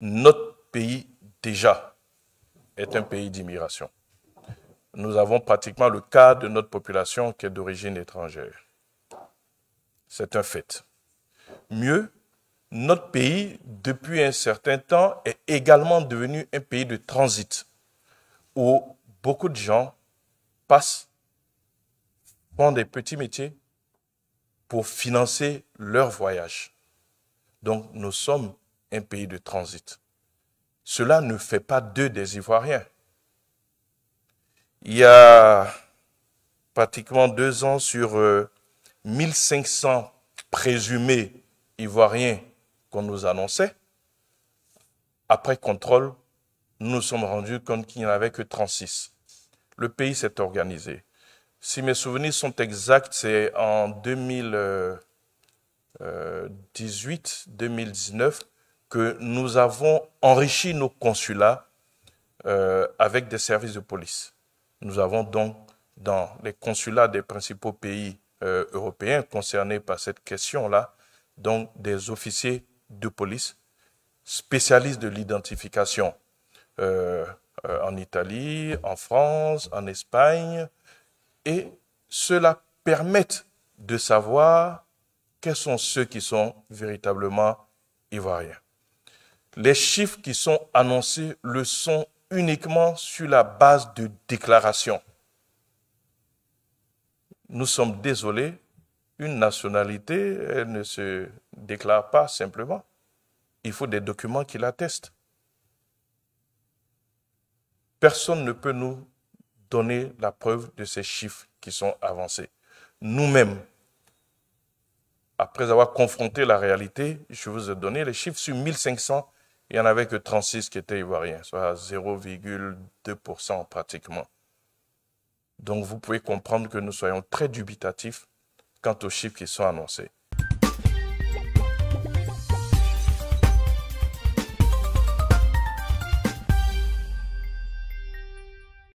notre pays déjà est un pays d'immigration. Nous avons pratiquement le cas de notre population qui est d'origine étrangère. C'est un fait. Mieux, notre pays, depuis un certain temps, est également devenu un pays de transit, où beaucoup de gens passent, font des petits métiers pour financer leur voyage. Donc nous sommes un pays de transit. Cela ne fait pas d'eux des Ivoiriens. Il y a pratiquement deux ans, sur 1500 euh, présumés Ivoiriens qu'on nous annonçait, après contrôle, nous nous sommes rendus compte qu'il n'y en avait que 36. Le pays s'est organisé. Si mes souvenirs sont exacts, c'est en 2018, 2019 que nous avons enrichi nos consulats euh, avec des services de police. Nous avons donc dans les consulats des principaux pays euh, européens concernés par cette question-là, donc des officiers de police spécialistes de l'identification euh, en Italie, en France, en Espagne, et cela permet de savoir quels sont ceux qui sont véritablement ivoiriens les chiffres qui sont annoncés le sont uniquement sur la base de déclarations. Nous sommes désolés, une nationalité, elle ne se déclare pas simplement. Il faut des documents qui l'attestent. Personne ne peut nous donner la preuve de ces chiffres qui sont avancés. Nous-mêmes, après avoir confronté la réalité, je vous ai donné les chiffres sur 1500 il n'y en avait que 36 qui étaient ivoiriens, soit 0,2% pratiquement. Donc vous pouvez comprendre que nous soyons très dubitatifs quant aux chiffres qui sont annoncés.